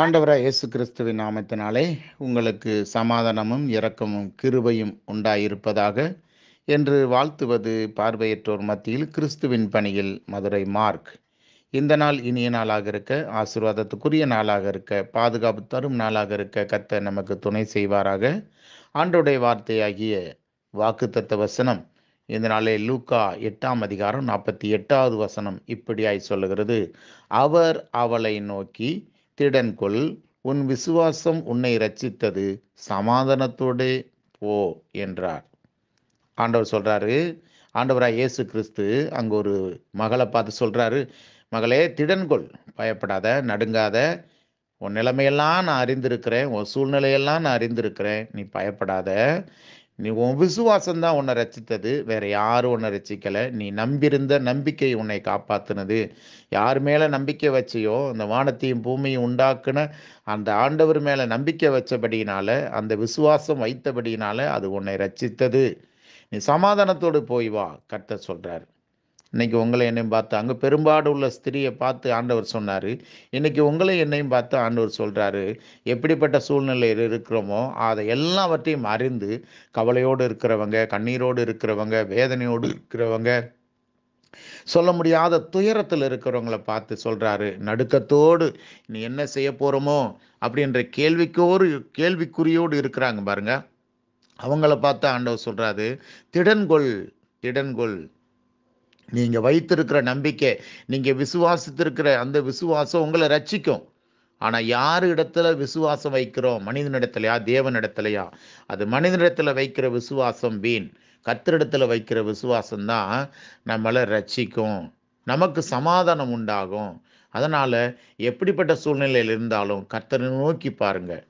ஆண்டவராய் இயேசு கிறிஸ்துவின் நாமத்தினாலே உங்களுக்கு சமாதானமும் இரக்கமும் கிருபையும் உண்டாயிருப்பதாக என்று வாழ்த்துவது பார்வையற்றோர் மத்தியில் கிறிஸ்துவின் பணியில் மதுரை மார்க் இந்த நாள் இனிய நாளாக இருக்க ஆசீர்வாதத்துக்குரிய நாளாக இருக்க பாதுகாப்பு தரும் நாளாக இருக்க கத்த நமக்கு துணை செய்வாராக ஆண்டோடைய வார்த்தையாகிய வாக்குத்தத்த வசனம் இந்த நாளே லூக்கா எட்டாம் அதிகாரம் நாற்பத்தி எட்டாவது வசனம் இப்படியாய் சொல்லுகிறது அவர் அவளை நோக்கி கொள் உன் விசுவாசம் உன்னை ரட்சித்தது சமாதானத்தோடே போ என்றார் ஆண்டவர் சொல்கிறாரு ஆண்டவராக இயேசு கிறிஸ்து அங்கே ஒரு மகளை பார்த்து சொல்கிறாரு மகளே திடன்கொள் பயப்படாத நடுங்காத உன் நிலைமையெல்லாம் நான் அறிந்திருக்கிறேன் உன் சூழ்நிலையெல்லாம் நான் அறிந்திருக்கிறேன் நீ பயப்படாத நீ உன் விசுவாசம் தான் உன்னை ரச்சித்தது வேற யாரும் உன்னை ரச்சிக்கலை நீ நம்பியிருந்த நம்பிக்கை உன்னை காப்பாத்தினது யார் மேலே நம்பிக்கை வச்சியோ அந்த வானத்தையும் பூமியும் உண்டாக்குன அந்த ஆண்டவர் மேலே நம்பிக்கை வச்சபடினால அந்த விசுவாசம் வைத்தபடினால அது உன்னை ரச்சித்தது நீ சமாதானத்தோடு போய் வா கர்த்தர் சொல்கிறார் இன்னைக்கு உங்களை என்னையும் பார்த்து அங்கே பெரும்பாடு உள்ள ஸ்திரியை பார்த்து ஆண்டவர் சொன்னார் இன்னைக்கு உங்களை என்னையும் பார்த்து ஆண்டவர் சொல்கிறாரு எப்படிப்பட்ட சூழ்நிலையில் இருக்கிறோமோ அதை எல்லாவற்றையும் அறிந்து கவலையோடு இருக்கிறவங்க கண்ணீரோடு இருக்கிறவங்க வேதனையோடு இருக்கிறவங்க சொல்ல முடியாத துயரத்தில் இருக்கிறவங்கள பார்த்து சொல்கிறாரு நடுக்கத்தோடு நீ என்ன செய்ய போகிறோமோ அப்படின்ற கேள்விக்கோடு கேள்விக்குறியோடு இருக்கிறாங்க பாருங்க அவங்கள பார்த்து ஆண்டவர் சொல்கிறாரு திடன்கொள் திடன்கொள் நீங்கள் வைத்திருக்கிற நம்பிக்கை நீங்கள் விசுவாசித்திருக்கிற அந்த விசுவாசம் உங்களை ரட்சிக்கும் ஆனால் யார் இடத்துல விசுவாசம் வைக்கிறோம் மனிதனிடத்துலையா தேவனிடத்துலையா அது மனிதனிடத்தில் வைக்கிற விசுவாசம் வீண் கர்த்தரிடத்தில் வைக்கிற விசுவாசம் தான் நம்மளை ரட்சிக்கும் நமக்கு சமாதானம் உண்டாகும் அதனால் எப்படிப்பட்ட சூழ்நிலையில் இருந்தாலும் கர்த்தரை நோக்கி பாருங்கள்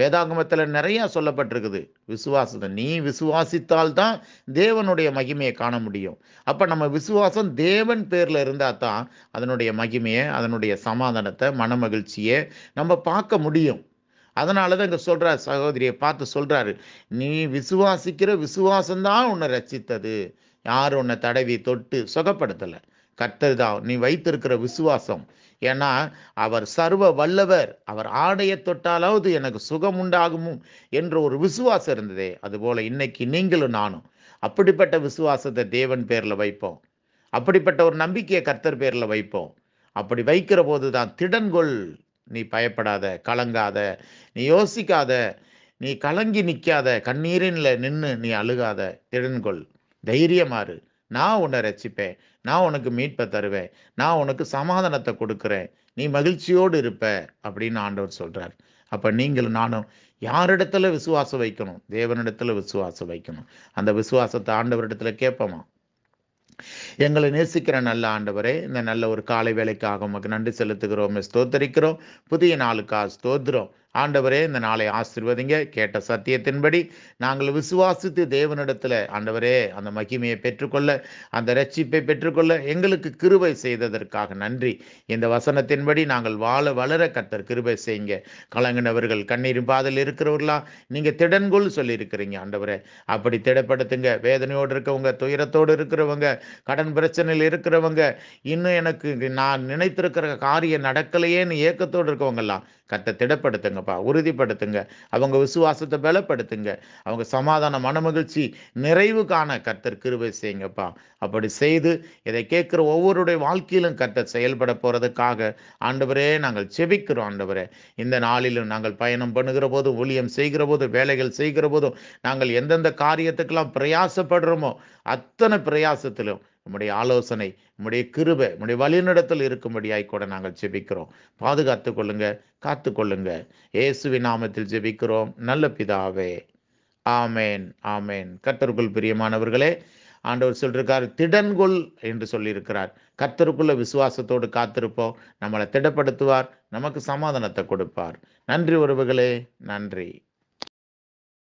வேதாகமத்தில் நிறையா சொல்லப்பட்டிருக்குது விசுவாசத்தை நீ விசுவாசித்தால்தான் தேவனுடைய மகிமையை காண முடியும் அப்போ நம்ம விசுவாசம் தேவன் பேரில் இருந்தால் தான் அதனுடைய மகிமையை அதனுடைய சமாதானத்தை மன மகிழ்ச்சியை நம்ம பார்க்க முடியும் அதனால தான் இங்கே சொல்கிறார் சகோதரியை பார்த்து சொல்கிறாரு நீ விசுவாசிக்கிற விசுவாசம்தான் உன்னை ரச்சித்தது யாரும் உன்னை தடவி தொட்டு சுகப்படுத்தலை கர்த்தர் தான் நீ வைத்திருக்கிற விசுவாசம் ஏன்னா அவர் சர்வ வல்லவர் அவர் ஆடையை தொட்டாலாவது எனக்கு சுகம் உண்டாகுமோ என்ற ஒரு விசுவாசம் இருந்ததே அதுபோல் இன்னைக்கு நீங்களும் நானும் அப்படிப்பட்ட விசுவாசத்தை தேவன் பேரில் வைப்போம் அப்படிப்பட்ட ஒரு நம்பிக்கையை கர்த்தர் பேரில் வைப்போம் அப்படி வைக்கிற போது தான் திடன்கொள் நீ பயப்படாத கலங்காத நீ யோசிக்காத நீ கலங்கி நிற்காத கண்ணீரின்ல நின்று நீ அழுகாத திடன்கொள் தைரியமாறு நான் உன்னை ரசிப்பேன் நான் உனக்கு மீட்பை தருவேன் நான் உனக்கு சமாதானத்தை கொடுக்குறேன் நீ மகிழ்ச்சியோடு இருப்ப அப்படின்னு ஆண்டவர் சொல்கிறார் அப்போ நீங்களும் நானும் யாரிடத்துல விசுவாசம் வைக்கணும் தேவனிடத்துல விசுவாசம் வைக்கணும் அந்த விசுவாசத்தை ஆண்டவரிடத்துல கேட்போமா எங்களை நேசிக்கிற நல்ல ஆண்டவரே இந்த நல்ல ஒரு காலை வேலைக்காக உமக்கு நன்றி செலுத்துகிறோம் ஸ்தோத்தரிக்கிறோம் புதிய நாளுக்கா ஸ்தோத்திரம் ஆண்டவரே இந்த நாளை ஆசிர்வதிங்க கேட்ட சத்தியத்தின்படி நாங்கள் விசுவாசித்து தேவனிடத்தில் ஆண்டவரே அந்த மகிமையை பெற்றுக்கொள்ள அந்த ரட்சிப்பை பெற்றுக்கொள்ள எங்களுக்கு கிருபை செய்ததற்காக நன்றி இந்த வசனத்தின்படி நாங்கள் வாழ வளர கத்தர் கிருபை செய்யுங்க கலங்கினவர்கள் கண்ணீரும் பாதல் இருக்கிறவர்களா நீங்கள் திடன்கொள் சொல்லியிருக்கிறீங்க ஆண்டவரே அப்படி திடப்படுத்துங்க வேதனையோடு இருக்கவங்க துயரத்தோடு இருக்கிறவங்க கடன் பிரச்சனையில் இருக்கிறவங்க இன்னும் எனக்கு நான் நினைத்திருக்கிற காரியம் நடக்கலையேன்னு ஏக்கத்தோடு இருக்கவங்கெல்லாம் கத்தை திடப்படுத்துங்க பண்ணுங்கப்பா உறுதிப்படுத்துங்க அவங்க விசுவாசத்தை பலப்படுத்துங்க அவங்க சமாதான மனமகிழ்ச்சி நிறைவு காண கர்த்தர் கிருபை செய்யுங்கப்பா அப்படி செய்து இதை கேட்குற ஒவ்வொருடைய வாழ்க்கையிலும் கர்த்தர் செயல்பட போகிறதுக்காக ஆண்டவரே நாங்கள் செபிக்கிறோம் ஆண்டவரே இந்த நாளிலும் நாங்கள் பயணம் பண்ணுகிற போதும் ஊழியம் செய்கிற போதும் வேலைகள் செய்கிற போதும் நாங்கள் எந்தெந்த காரியத்துக்கெல்லாம் பிரயாசப்படுறோமோ அத்தனை பிரயாசத்திலும் உம்முடைய ஆலோசனை உம்முடைய கிருபை உம்முடைய வழிநடத்தல் இருக்கும்படியாய் கூட நாங்கள் ஜெபிக்கிறோம் பாதுகாத்து கொள்ளுங்க காத்து கொள்ளுங்க இயேசுவின் நாமத்தில் ஜெபிக்கிறோம் நல்ல பிதாவே ஆமேன் ஆமேன் கத்தருக்குள் பிரியமானவர்களே ஆண்டவர் சொல்லியிருக்கார் திடன்கொள் என்று சொல்லியிருக்கிறார் கத்தருக்குள்ள விசுவாசத்தோடு காத்திருப்போம் நம்மளை திடப்படுத்துவார் நமக்கு சமாதானத்தை கொடுப்பார் நன்றி உறவுகளே நன்றி